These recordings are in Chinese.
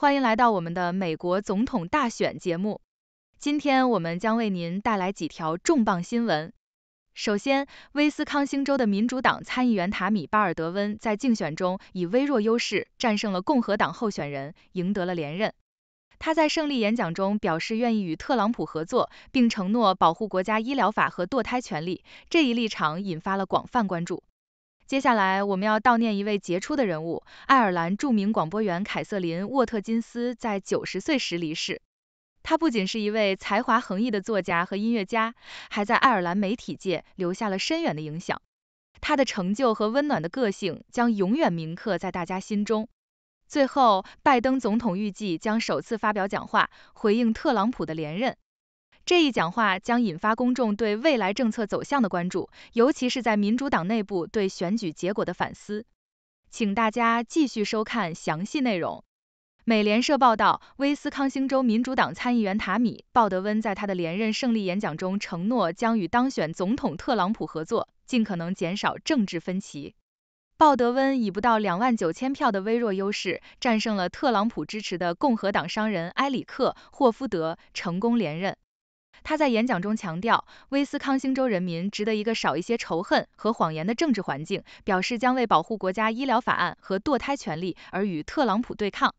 欢迎来到我们的美国总统大选节目。今天我们将为您带来几条重磅新闻。首先，威斯康星州的民主党参议员塔米·巴尔德温在竞选中以微弱优势战胜了共和党候选人，赢得了连任。他在胜利演讲中表示愿意与特朗普合作，并承诺保护国家医疗法和堕胎权利。这一立场引发了广泛关注。接下来，我们要悼念一位杰出的人物——爱尔兰著名广播员凯瑟琳·沃特金斯，在九十岁时离世。她不仅是一位才华横溢的作家和音乐家，还在爱尔兰媒体界留下了深远的影响。她的成就和温暖的个性将永远铭刻在大家心中。最后，拜登总统预计将首次发表讲话，回应特朗普的连任。这一讲话将引发公众对未来政策走向的关注，尤其是在民主党内部对选举结果的反思。请大家继续收看详细内容。美联社报道，威斯康星州民主党参议员塔米·鲍德温在他的连任胜利演讲中承诺将与当选总统特朗普合作，尽可能减少政治分歧。鲍德温以不到两万九千票的微弱优势战胜了特朗普支持的共和党商人埃里克·霍夫德，成功连任。他在演讲中强调，威斯康星州人民值得一个少一些仇恨和谎言的政治环境，表示将为保护国家医疗法案和堕胎权利而与特朗普对抗。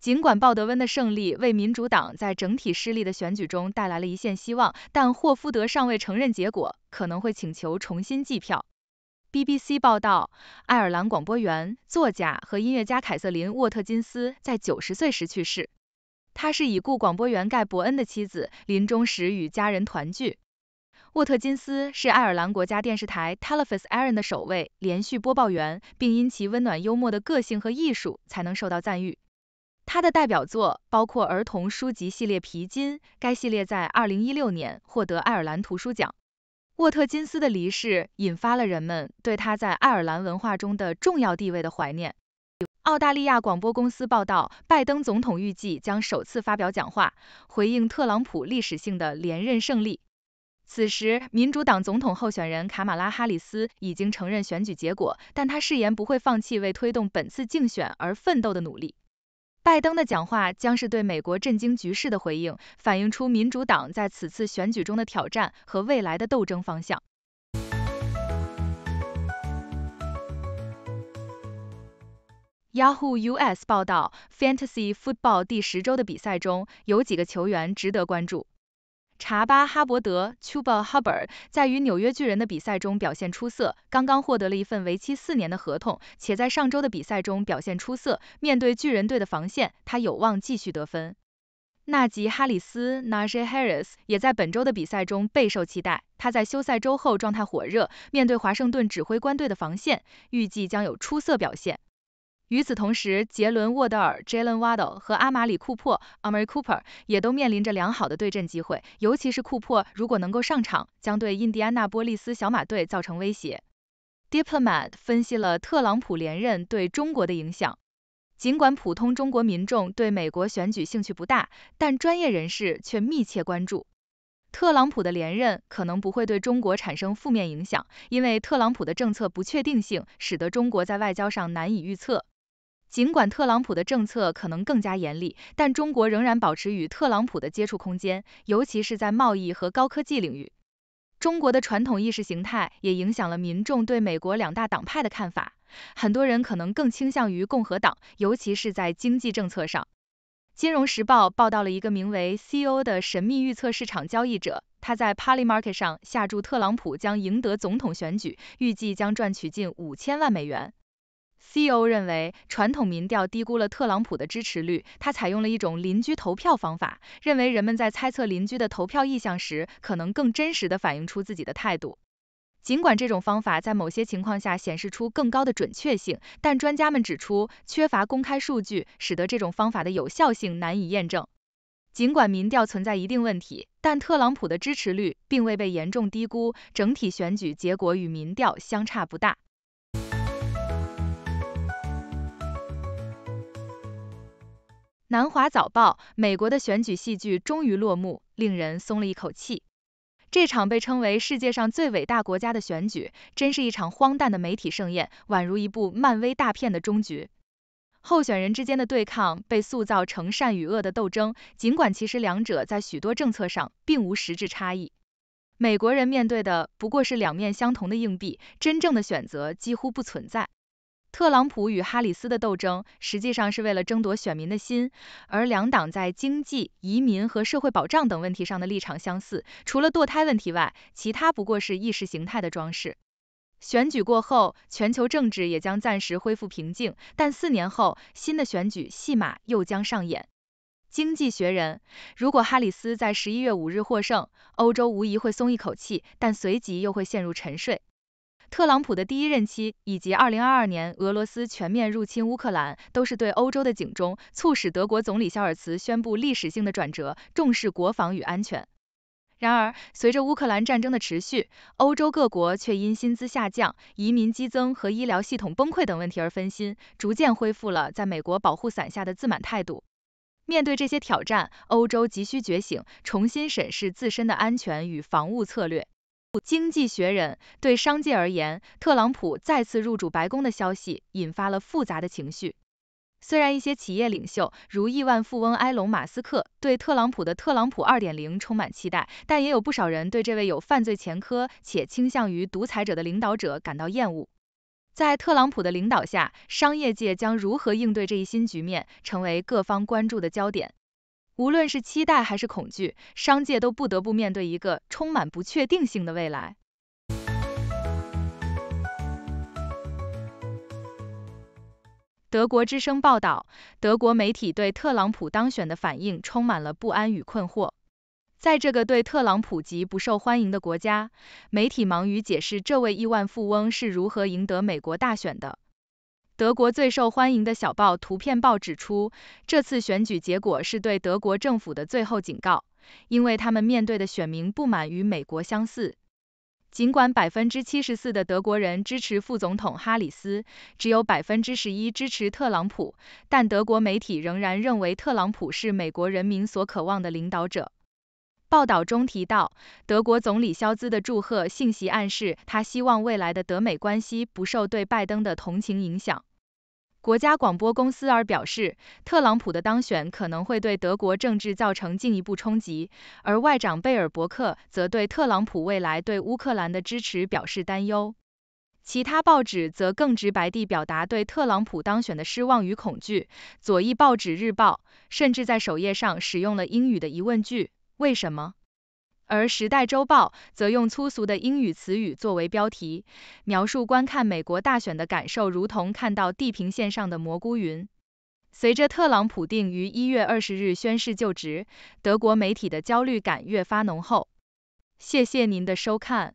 尽管鲍德温的胜利为民主党在整体失利的选举中带来了一线希望，但霍夫德尚未承认结果，可能会请求重新计票。BBC 报道，爱尔兰广播员、作家和音乐家凯瑟琳·沃特金斯在九十岁时去世。她是已故广播员盖伯恩的妻子，临终时与家人团聚。沃特金斯是爱尔兰国家电视台 t e l e s i s e a i n 的首位连续播报员，并因其温暖幽默的个性和艺术才能受到赞誉。他的代表作包括儿童书籍系列《皮筋》，该系列在2016年获得爱尔兰图书奖。沃特金斯的离世引发了人们对他在爱尔兰文化中的重要地位的怀念。澳大利亚广播公司报道，拜登总统预计将首次发表讲话，回应特朗普历史性的连任胜利。此时，民主党总统候选人卡马拉·哈里斯已经承认选举结果，但他誓言不会放弃为推动本次竞选而奋斗的努力。拜登的讲话将是对美国震惊局势的回应，反映出民主党在此次选举中的挑战和未来的斗争方向。Yahoo US 报道，Fantasy Football 第十周的比赛中有几个球员值得关注。查巴哈伯德 （Chuba Hubbard） 在与纽约巨人的比赛中表现出色，刚刚获得了一份为期四年的合同，且在上周的比赛中表现出色。面对巨人队的防线，他有望继续得分。纳吉哈里斯 （Najee Harris） 也在本周的比赛中备受期待。他在休赛周后状态火热，面对华盛顿指挥官队的防线，预计将有出色表现。与此同时，杰伦·沃德尔 （Jalen Waddle） 和阿马里·库珀 （Amari Cooper） 也都面临着良好的对阵机会。尤其是库珀，如果能够上场，将对印第安纳波利斯小马队造成威胁。Diplomat 分析了特朗普连任对中国的影响。尽管普通中国民众对美国选举兴趣不大，但专业人士却密切关注。特朗普的连任可能不会对中国产生负面影响，因为特朗普的政策不确定性使得中国在外交上难以预测。尽管特朗普的政策可能更加严厉，但中国仍然保持与特朗普的接触空间，尤其是在贸易和高科技领域。中国的传统意识形态也影响了民众对美国两大党派的看法，很多人可能更倾向于共和党，尤其是在经济政策上。《金融时报》报道了一个名为 CEO 的神秘预测市场交易者，他在 p a l y Market 上下注特朗普将赢得总统选举，预计将赚取近五千万美元。CEO 认为，传统民调低估了特朗普的支持率。他采用了一种邻居投票方法，认为人们在猜测邻居的投票意向时，可能更真实地反映出自己的态度。尽管这种方法在某些情况下显示出更高的准确性，但专家们指出，缺乏公开数据使得这种方法的有效性难以验证。尽管民调存在一定问题，但特朗普的支持率并未被严重低估，整体选举结果与民调相差不大。南华早报：美国的选举戏剧终于落幕，令人松了一口气。这场被称为世界上最伟大国家的选举，真是一场荒诞的媒体盛宴，宛如一部漫威大片的终局。候选人之间的对抗被塑造成善与恶的斗争，尽管其实两者在许多政策上并无实质差异。美国人面对的不过是两面相同的硬币，真正的选择几乎不存在。特朗普与哈里斯的斗争，实际上是为了争夺选民的心。而两党在经济、移民和社会保障等问题上的立场相似，除了堕胎问题外，其他不过是意识形态的装饰。选举过后，全球政治也将暂时恢复平静，但四年后新的选举戏码又将上演。《经济学人》如果哈里斯在十一月五日获胜，欧洲无疑会松一口气，但随即又会陷入沉睡。特朗普的第一任期以及2022年俄罗斯全面入侵乌克兰，都是对欧洲的警钟，促使德国总理肖尔茨宣布历史性的转折，重视国防与安全。然而，随着乌克兰战争的持续，欧洲各国却因薪资下降、移民激增和医疗系统崩溃等问题而分心，逐渐恢复了在美国保护伞下的自满态度。面对这些挑战，欧洲急需觉醒，重新审视自身的安全与防务策略。《经济学人》对商界而言，特朗普再次入主白宫的消息引发了复杂的情绪。虽然一些企业领袖，如亿万富翁埃隆·马斯克，对特朗普的“特朗普 2.0” 充满期待，但也有不少人对这位有犯罪前科且倾向于独裁者的领导者感到厌恶。在特朗普的领导下，商业界将如何应对这一新局面，成为各方关注的焦点。无论是期待还是恐惧，商界都不得不面对一个充满不确定性的未来。德国之声报道，德国媒体对特朗普当选的反应充满了不安与困惑。在这个对特朗普极不受欢迎的国家，媒体忙于解释这位亿万富翁是如何赢得美国大选的。德国最受欢迎的小报《图片报》指出，这次选举结果是对德国政府的最后警告，因为他们面对的选民不满与美国相似。尽管百分之七十四的德国人支持副总统哈里斯，只有百分之十一支持特朗普，但德国媒体仍然认为特朗普是美国人民所渴望的领导者。报道中提到，德国总理肖兹的祝贺信息暗示他希望未来的德美关系不受对拜登的同情影响。国家广播公司而表示，特朗普的当选可能会对德国政治造成进一步冲击。而外长贝尔伯克则对特朗普未来对乌克兰的支持表示担忧。其他报纸则更直白地表达对特朗普当选的失望与恐惧。左翼报纸《日报》甚至在首页上使用了英语的疑问句：“为什么？”而《时代周报》则用粗俗的英语词语作为标题，描述观看美国大选的感受，如同看到地平线上的蘑菇云。随着特朗普定于一月二十日宣誓就职，德国媒体的焦虑感越发浓厚。谢谢您的收看。